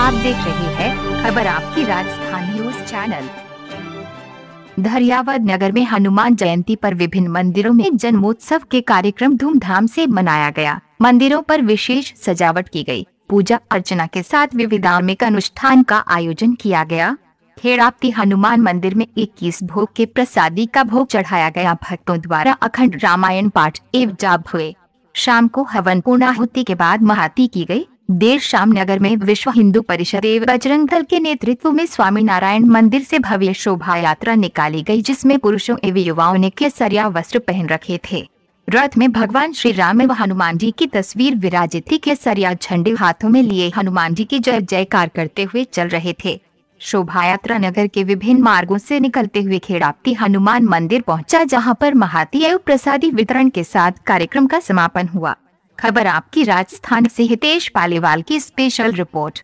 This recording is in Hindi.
आप देख रहे हैं खबर आपकी राजस्थान न्यूज चैनल धरियावद नगर में हनुमान जयंती पर विभिन्न मंदिरों में जन्मोत्सव के कार्यक्रम धूमधाम से मनाया गया मंदिरों पर विशेष सजावट की गई, पूजा अर्चना के साथ विविध धार्मिक अनुष्ठान का आयोजन किया गया खेड़ापती हनुमान मंदिर में 21 भोग के प्रसादी का भोग चढ़ाया गया भक्तों द्वारा अखंड रामायण पाठ एवं जाप हुए शाम को हवन पूर्णाहुति के बाद महाती की गई देर शाम नगर में विश्व हिंदू परिषद एवं बजरंग दल के नेतृत्व में स्वामी नारायण मंदिर से भव्य शोभा यात्रा निकाली गई जिसमें पुरुषों एवं युवाओं ने केसरिया वस्त्र पहन रखे थे रथ में भगवान श्री राम एवं हनुमान जी की तस्वीर विराजित थी केसरिया झंडे हाथों में लिए हनुमान जी की जय जयकार करते हुए चल रहे थे शोभा यात्रा नगर के विभिन्न मार्गो से निकलते हुए खेड़ापती हनुमान मंदिर पहुँचा जहाँ पर महाती एवं प्रसादी वितरण के साथ कार्यक्रम का समापन हुआ खबर आपकी राजस्थान से हितेश पालीवाल की स्पेशल रिपोर्ट